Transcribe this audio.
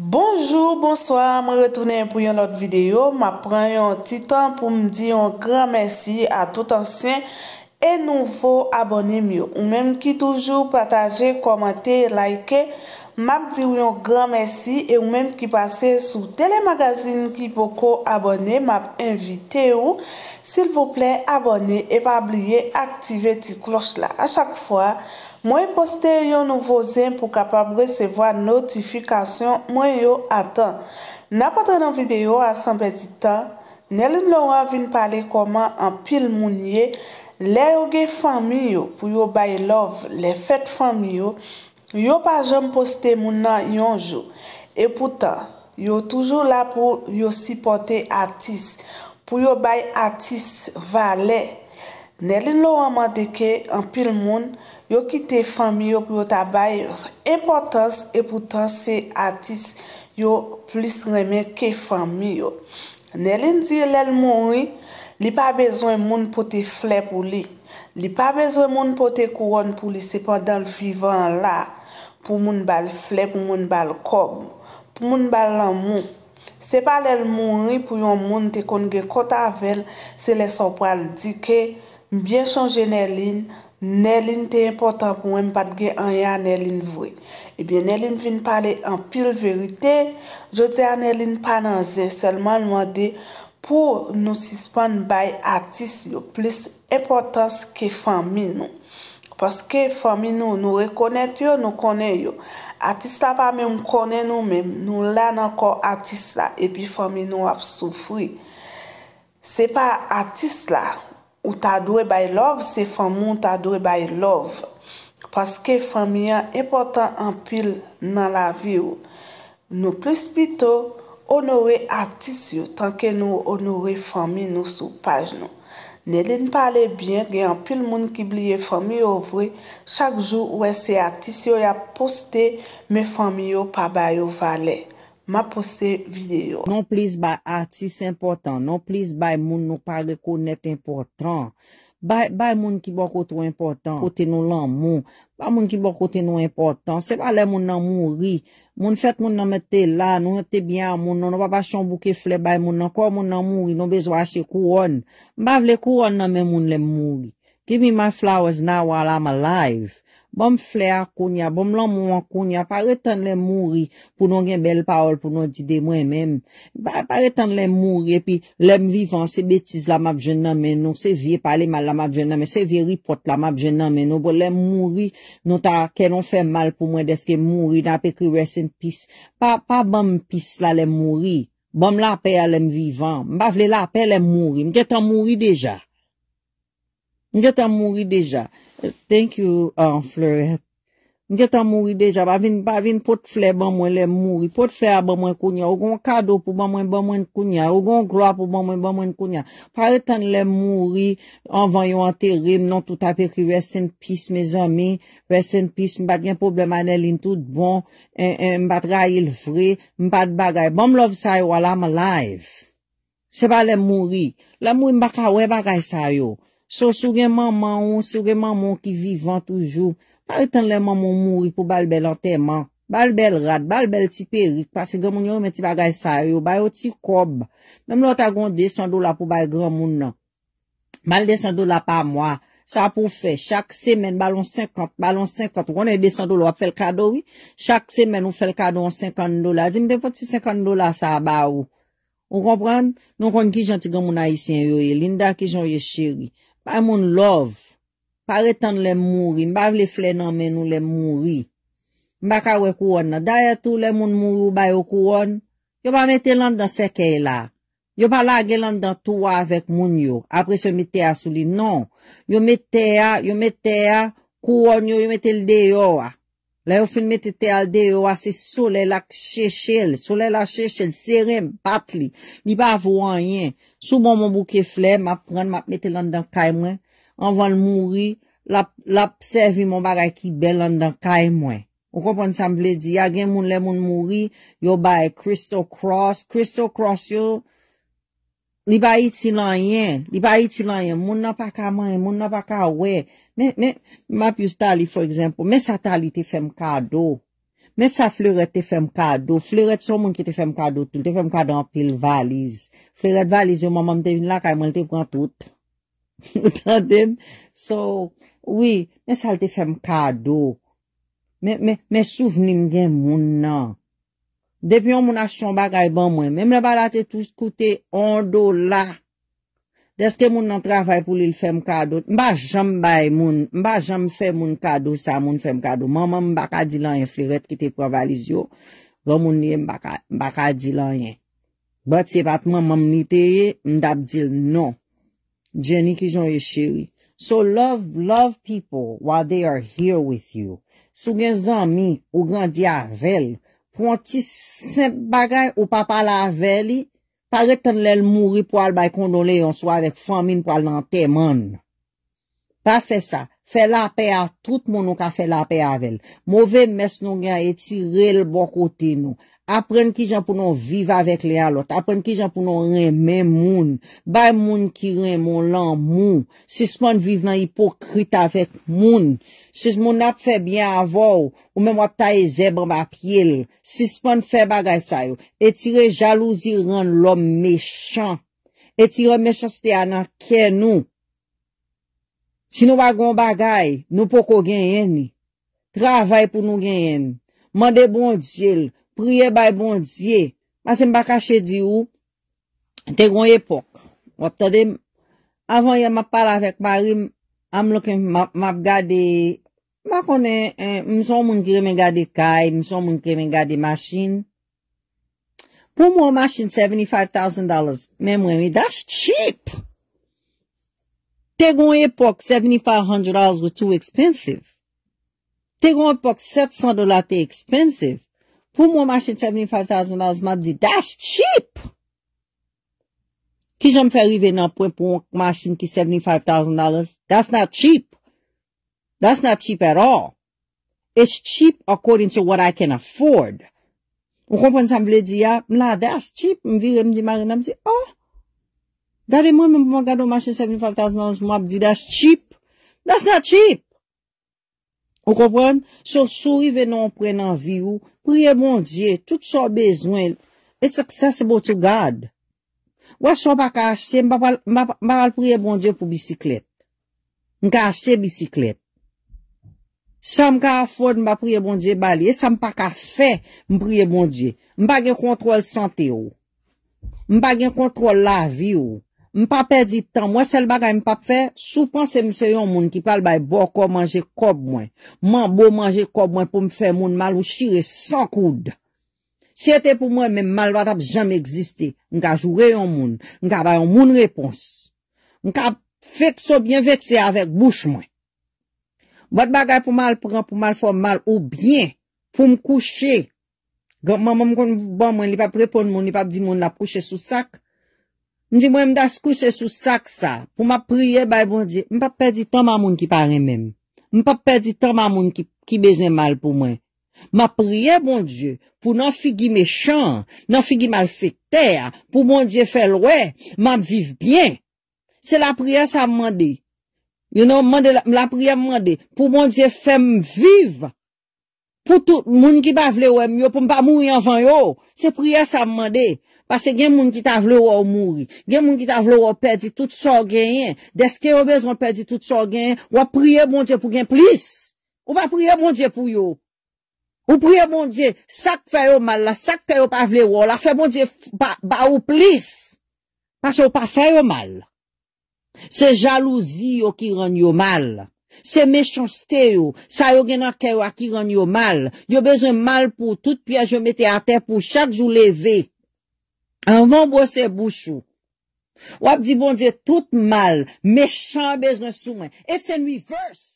Bonjour, bonsoir, mwen retounen pou yon lot videyo. Mwen prenen yon titan pou mwen diyon gran mersi a tout ansyen e nouvo abonem yo. Ou menm ki toujou pataje, komante, like, mwen diyon gran mersi. E ou menm ki pase sou telemagazine ki poko abonem, mwen ap invite ou. Sil voplen abonem e pa abliye aktive ti kloch la a chak fwa. Mwen poste yon nouvo zin pou kapab resevo a notifikasyon mwen yon atan. Na patan an videyo asanbe di tan, nelin loran vin pale koman an pil moun ye, le yo gey fami yo pou yo bay love, le fet fami yo, yo pa jom poste moun nan yon jou. E poutan, yo toujou la pou yo sipote atis, pou yo bay atis vale. Nè lin lò waman deke an pil moun, yo ki te fami yo pou yo tabay importans e poutan se atis yo plis reme ke fami yo. Nè lin di lèl moun ri, li pa bezon moun pou te fle pou li. Li pa bezon moun pou te kouwoun pou li sepadan viva an la pou moun bal fle pou moun bal kob, pou moun bal lan moun. Se pa lèl moun ri pou yon moun te konge kotavel se lesopwal dike, Mbyen chonje Nelin, Nelin te importan pou mwen patge an ya Nelin vwe. Ebyen eh Nelin vin pale an pil verite, jote an Nelin panan ze, selman lwande pou nou sispan bay Atis yo, plis importans ke fami nou. Poske fami nou, nou rekonet yo, nou konen yo. Atis la pa mwen konen nou mwen, nou lan anko Atis la, epi fami nou ap soufri. Se pa Atis la... Ou ta dwe bay love se fan moun ta dwe bay love. Paske fan mi an epotan an pil nan la vi ou. Nou plis bito, onore atis yo tanke nou onore fan mi nou sou paj nou. Ne din pale bien gen an pil moun ki bliye fan mi ou vwe. Chak jou ou ese atis yo ya poste me fan mi ou pa bay ou vale. Ma poste videyo. Non plis bay artiste importan, non plis bay moun nou pa rekonepte importan. Bay moun ki bo kote nou importan, kote nou lan moun. Bay moun ki bo kote nou importan, se pa le moun nan moun ri. Moun fet moun nan mette la, nan mette byan moun, nan wap asyon bouke fle bay moun. Nan kwa moun nan moun ri, nan bezwa asye kou an. Mbav le kou an nan men moun le moun ri. Give me my flowers now while I'm alive. Bom fle akoun ya, bom lan moun akoun ya, pa re tan lèm mouri pou nou gen bel paol pou nou di de mwen men. Pa re tan lèm mouri, epi lèm vivan se betiz la mab jen nan men nou, se vie pale mal la mab jen nan men, se vie ripot la mab jen nan men nou. Bo lèm mouri nou ta ke non fe mal pou mwen deske mouri nan pe kri rest in peace. Pa bom peace la lèm mouri, bom la apè a lèm vivan, mbavle la apè lèm mouri, mgetan mouri deja. Mgetan mouri deja. Thank you, um, Fleurette. Nje tan mouri deja. Ba vin pot fle ba mwen le mouri. Pot fle a ba mwen kounya. Ou goun kado pou ba mwen ba mwen kounya. Ou goun kloa pou ba mwen ba mwen kounya. Pari tan le mouri, an vanyo an terim. Non tout api ki rest in peace, me zami. Rest in peace. Mbat gen problemane lintout bon. Mbat rayil vre. Mbat bagay. Bam love sayo alam alive. Se pa le mouri. Le mouri mbaka we bagay sayo. Sou sou gen maman ou, sou gen maman ou ki vivan toujou. Pari tan le maman ou mouri pou bal bel anterman. Bal bel rat, bal bel ti peri. Kwa se gen moun yo men ti bagay sa yo. Bayo ti kob. Mèm lò ta goun 200 dola pou baye gen moun nan. Bal 200 dola pa mwa. Sa pou fe. Chak semen balon 50, balon 50. Gounen 200 dola pou fel kado wè. Chak semen ou fel kado wè 50 dola. Zim de poti 50 dola sa ba ou. Ou kompran? Nou kon ki janti gen moun ayisyen yo e. Linda ki janyo che wè. Pa yon moun love, pa retan lèm mouri, mba vle flè nan men ou lèm mouri. Mba kawè kouan nan, daya tou lèm moun mouri ou bayo kouan, yon pa metè lan dan seke la. Yon pa la gen lan dan touwa avèk moun yo, apres yon metè asuli. Non, yon metè ya, yon metè ya, kouan yo, yon metè lde yo a. La yo fin mette te alde yo ase sole lak shechel, sole lak shechel, serem patli. Li ba avou an yen, sou bon moun bouke fle, map ren, map mette landan kay mwen, anvan moun ri, lap sevi moun bagay ki bel landan kay mwen. Ou konpon sa m vle di, agen moun le moun moun ri, yo bay kristou kros, kristou kros yo, li bay iti lan yen, li bay iti lan yen, moun nan pa ka mwen, moun nan pa ka wey. Me sa tali te fem kado, me sa fleuret te fem kado, fleuret son moun ki te fem kado tout, te fem kado an pil valiz. Fleuret valiz yo moun moun te vin la kaya moun te pwantout. So, oui, me sa te fem kado. Me souvening gen moun nan. Depi yon moun a chan bagay ban mwen, me mè bala te touj koute ondo la. Deske moun nan travay pou li l fèm kado, mba jambay moun, mba jamb fèm moun kado sa moun fèm kado. Mwa mwen baka di lanyen fliret ki te provaliz yo, mwa mwen li mba baka di lanyen. Bat se bat mwen moun niteye, mdap di l nou. Djeni ki joun e shiri. So love, love people while they are here with you. Sou gen zanmi ou grandi avel, pronti se bagay ou papa laveli, Pa reten lèl mouri pou al bay kondole yon sou avèk famin pou al nan teman. Pa fè sa. Fè la pe a tout moun nou ka fè la pe a vel. Mouve mès nou gen etirel bokote nou. apren ki jan pou nou vive avek le alot, apren ki jan pou nou remen moun, bay moun ki remon lan moun, sis moun vive nan hipokrit avek moun, sis moun ap febyen avou, ou men wap ta e zebran ba pyele, sis moun fe bagay sayo, etire jalouzi ren lom mechan, etire mechaste anan kye nou, si nou bagon bagay, nou poko genyen, travay pou nou genyen, mande bon diyele, griye bay bon zye, basen baka che di ou, te gwen epok. Wap tade, avon ye ma pala vek bari, am loke map gade, makone, eh, mson moun kre men gade kaj, mson moun kre men gade masin. Pou mwen masin 75,000 dollars, men mwen, that's cheap! Te gwen epok, 75,000 dollars was too expensive. Te gwen epok, 700 dola te expensive. pou mwen machin 75,000 dollars, mwen ap di, that's cheap! Ki jom fè rive nan, pou mwen machin ki 75,000 dollars, that's not cheap! That's not cheap at all! It's cheap according to what I can afford! Ou kompren sa mwen le di, ya, mwen la, that's cheap! Mwen vire, mwen di, mwen rene, mwen di, oh! Gade mwen, mwen mwen gade mwen machin 75,000 dollars, mwen ap di, that's cheap! That's not cheap! Ou kompren? So, sou rive nan, mwen pren nan vire ou, Prie moun diye, tout chou bezwen, et se kse sebo tu gade. Wach chou pa ka ashe, mba mal prie moun diye pou bisiklet. Mka ashe bisiklet. Chou mka afon mba prie moun diye bali, e sa mpa ka fe mprie moun diye. Mpa gen kontrol sante oh. ou, mpa gen kontrol la vi ou. Oh. Mpa perdi tan, mwen sel bagay mpa pfe, sou pan se mse yon moun ki pal bay bo manje kob mwen. Man bo manje kob mwen pou mfe moun mal ou shire san koud. Si ete pou mwen men mal bat ap jame egziste, nka jure yon moun, nka bay yon moun repons. Nka fekso bien vekse avèk bouch mwen. Bote bagay pou mal pran pou mal fò mal ou bien pou mkouche. Mwen mwen mwen mwen li pap repon moun, li pap di moun la pouche sou sak. Mwen di mwen mda skou se sou sak sa, pou mwen priye baye mwen bon diye, mwen pa perdi tan mwen moun ki pari mwen mwen, mwen pa perdi tan mwen moun ki beze mal pou mwen. Mwen priye mwen bon diye pou nan figi mechan, nan figi mal fek ter, pou mwen bon diye fe lwe, mwen viv bien. Se la priye sa mwen diye, mwen la priye mwen diye, pou mwen diye fe mwen viv, pou tout mwen ki ba vle wèm yo, pou mwen pa mwen yon van yo, se priye sa mwen diye. Pase gen moun ki ta vle ou ou mouri, gen moun ki ta vle ou ou pedi tout so genyen, deske ou bezon pedi tout so genyen, ou apriye moun diye pou gen plis. Ou apriye moun diye pou yo. Ou priye moun diye sak fay yo mal la, sak fay yo pa vle ou ou la, fay moun diye ba ou plis. Pase ou pa fay yo mal. Se jalouzi yo ki ran yo mal. Se mechansite yo, sa yo genan ke yo a ki ran yo mal. Yo bezon mal pou tout piye jo mette a te pou chak jou leve. an van bwa se bouchou, wap di bon diye tout mal, mechan bezne souwen, et sen mi verse,